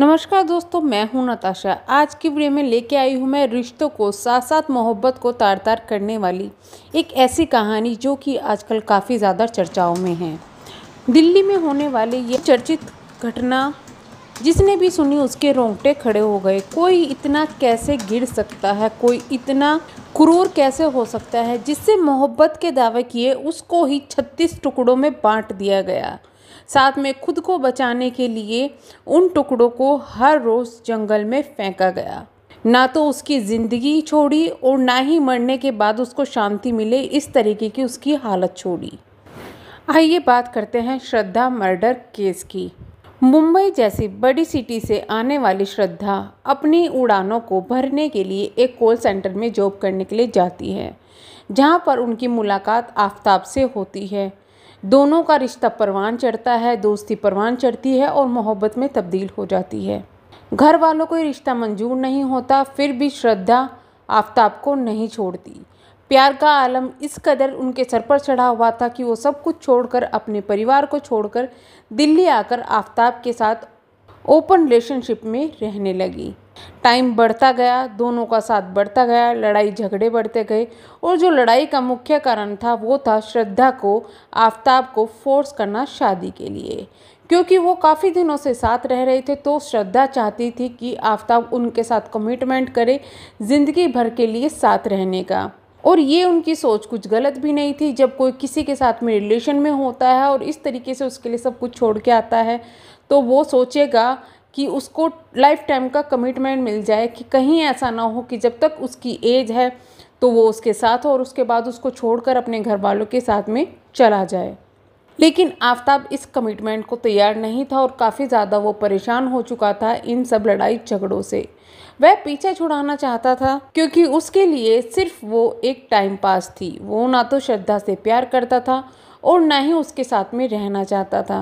नमस्कार दोस्तों मैं हूं नताशा आज की वीडियो में लेके आई हूं मैं रिश्तों को साथ साथ मोहब्बत को तार तार करने वाली एक ऐसी कहानी जो कि आजकल काफ़ी ज़्यादा चर्चाओं में है दिल्ली में होने वाली ये चर्चित घटना जिसने भी सुनी उसके रोंगटे खड़े हो गए कोई इतना कैसे गिर सकता है कोई इतना क्रूर कैसे हो सकता है जिससे मोहब्बत के दावे किए उसको ही छत्तीस टुकड़ों में बांट दिया गया साथ में खुद को बचाने के लिए उन टुकड़ों को हर रोज़ जंगल में फेंका गया ना तो उसकी ज़िंदगी छोड़ी और ना ही मरने के बाद उसको शांति मिले इस तरीके की उसकी हालत छोड़ी आइए बात करते हैं श्रद्धा मर्डर केस की मुंबई जैसी बड़ी सिटी से आने वाली श्रद्धा अपनी उड़ानों को भरने के लिए एक कॉल सेंटर में जॉब करने के लिए जाती है जहाँ पर उनकी मुलाकात आफताब से होती है दोनों का रिश्ता परवान चढ़ता है दोस्ती परवान चढ़ती है और मोहब्बत में तब्दील हो जाती है घर वालों को रिश्ता मंजूर नहीं होता फिर भी श्रद्धा आफ्ताब को नहीं छोड़ती प्यार का आलम इस कदर उनके सर पर चढ़ा हुआ था कि वो सब कुछ छोड़कर अपने परिवार को छोड़कर दिल्ली आकर आफ्ताब के साथ ओपन रिलेशनशिप में रहने लगी टाइम बढ़ता गया दोनों का साथ बढ़ता गया लड़ाई झगड़े बढ़ते गए और जो लड़ाई का मुख्य कारण था वो था श्रद्धा को आफ्ताब को फोर्स करना शादी के लिए क्योंकि वो काफ़ी दिनों से साथ रह रहे थे तो श्रद्धा चाहती थी कि आफ्ताब उनके साथ कमिटमेंट करे ज़िंदगी भर के लिए साथ रहने का और ये उनकी सोच कुछ गलत भी नहीं थी जब कोई किसी के साथ में रिलेशन में होता है और इस तरीके से उसके लिए सब कुछ छोड़ के आता है तो वो सोचेगा कि उसको लाइफ टाइम का कमिटमेंट मिल जाए कि कहीं ऐसा ना हो कि जब तक उसकी एज है तो वो उसके साथ हो और उसके बाद उसको छोड़कर अपने घर वालों के साथ में चला जाए लेकिन आफ्ताब इस कमिटमेंट को तैयार नहीं था और काफ़ी ज़्यादा वो परेशान हो चुका था इन सब लड़ाई झगड़ों से वह पीछे छुड़ाना चाहता था क्योंकि उसके लिए सिर्फ वो एक टाइम पास थी वो ना तो श्रद्धा से प्यार करता था और ना ही उसके साथ में रहना चाहता था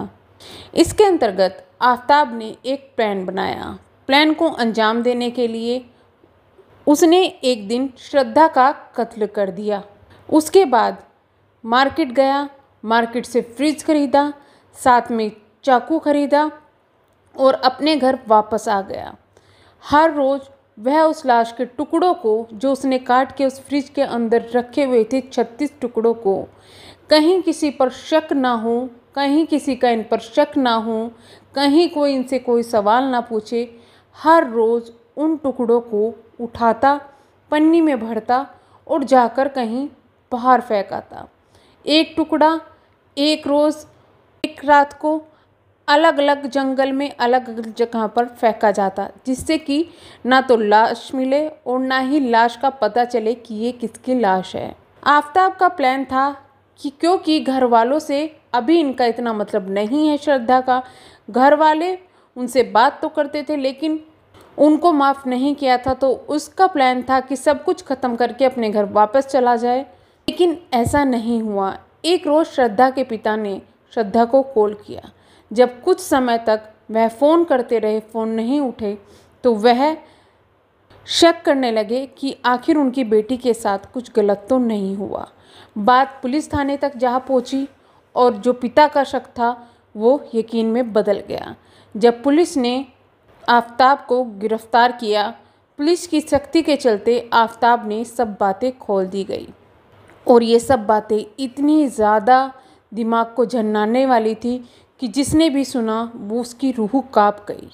इसके अंतर्गत आफ्ताब ने एक प्लान बनाया प्लान को अंजाम देने के लिए उसने एक दिन श्रद्धा का कत्ल कर दिया उसके बाद मार्केट गया मार्केट से फ्रिज खरीदा साथ में चाकू खरीदा और अपने घर वापस आ गया हर रोज़ वह उस लाश के टुकड़ों को जो उसने काट के उस फ्रिज के अंदर रखे हुए थे छत्तीस टुकड़ों को कहीं किसी पर शक ना हो कहीं किसी का इन पर शक ना हो कहीं कोई इनसे कोई सवाल ना पूछे हर रोज़ उन टुकड़ों को उठाता पन्नी में भरता और जाकर कहीं बाहर फेंकाता एक टुकड़ा एक रोज़ एक रात को अलग अलग जंगल में अलग अलग जगह पर फेंका जाता जिससे कि ना तो लाश मिले और ना ही लाश का पता चले कि ये किसकी लाश है आफ्ताब का प्लान था कि क्योंकि घर वालों से अभी इनका इतना मतलब नहीं है श्रद्धा का घर वाले उनसे बात तो करते थे लेकिन उनको माफ़ नहीं किया था तो उसका प्लान था कि सब कुछ ख़त्म करके अपने घर वापस चला जाए लेकिन ऐसा नहीं हुआ एक रोज़ श्रद्धा के पिता ने श्रद्धा को कॉल किया जब कुछ समय तक वह फ़ोन करते रहे फ़ोन नहीं उठे तो वह शक करने लगे कि आखिर उनकी बेटी के साथ कुछ गलत तो नहीं हुआ बात पुलिस थाने तक जा पहुंची और जो पिता का शक था वो यकीन में बदल गया जब पुलिस ने आफ्ताब को गिरफ्तार किया पुलिस की सख्ती के चलते आफ्ताब ने सब बातें खोल दी गई और ये सब बातें इतनी ज़्यादा दिमाग को झन्नाने वाली थी कि जिसने भी सुना वो उसकी रूह काँप गई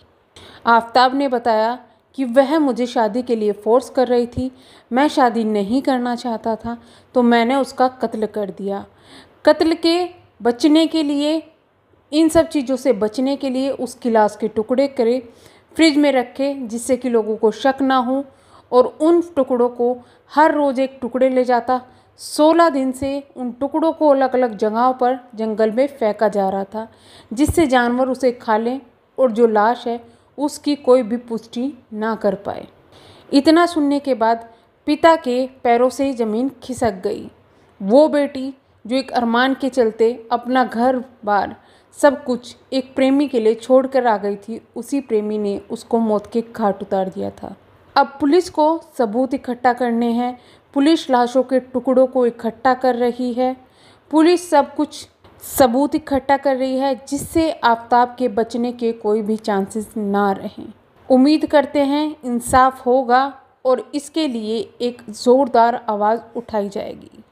आफ्ताब ने बताया कि वह मुझे शादी के लिए फ़ोर्स कर रही थी मैं शादी नहीं करना चाहता था तो मैंने उसका कत्ल कर दिया कत्ल के बचने के लिए इन सब चीज़ों से बचने के लिए उस गिलास के टुकड़े करे फ्रिज में रखे जिससे कि लोगों को शक ना हो और उन टुकड़ों को हर रोज़ एक टुकड़े ले जाता सोलह दिन से उन टुकड़ों को अलग अलग जगहों पर जंगल में फेंका जा रहा था जिससे जानवर उसे खा लें और जो लाश है उसकी कोई भी पुष्टि ना कर पाए इतना सुनने के बाद पिता के पैरों से ज़मीन खिसक गई वो बेटी जो एक अरमान के चलते अपना घर बार सब कुछ एक प्रेमी के लिए छोड़कर आ गई थी उसी प्रेमी ने उसको मौत के घाट उतार दिया था अब पुलिस को सबूत इकट्ठा करने हैं पुलिस लाशों के टुकड़ों को इकट्ठा कर रही है पुलिस सब कुछ सबूत इकट्ठा कर रही है जिससे आफ्ताब के बचने के कोई भी चांसेस ना रहें उम्मीद करते हैं इंसाफ होगा और इसके लिए एक ज़ोरदार आवाज़ उठाई जाएगी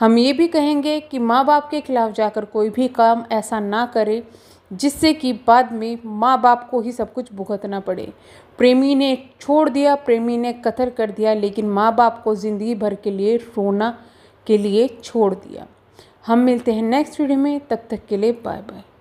हम ये भी कहेंगे कि माँ बाप के खिलाफ़ जाकर कोई भी काम ऐसा ना करे जिससे कि बाद में माँ बाप को ही सब कुछ भुगतना पड़े प्रेमी ने छोड़ दिया प्रेमी ने कतर कर दिया लेकिन माँ बाप को ज़िंदगी भर के लिए रोना के लिए छोड़ दिया हम मिलते हैं नेक्स्ट वीडियो में तब तक के लिए बाय बाय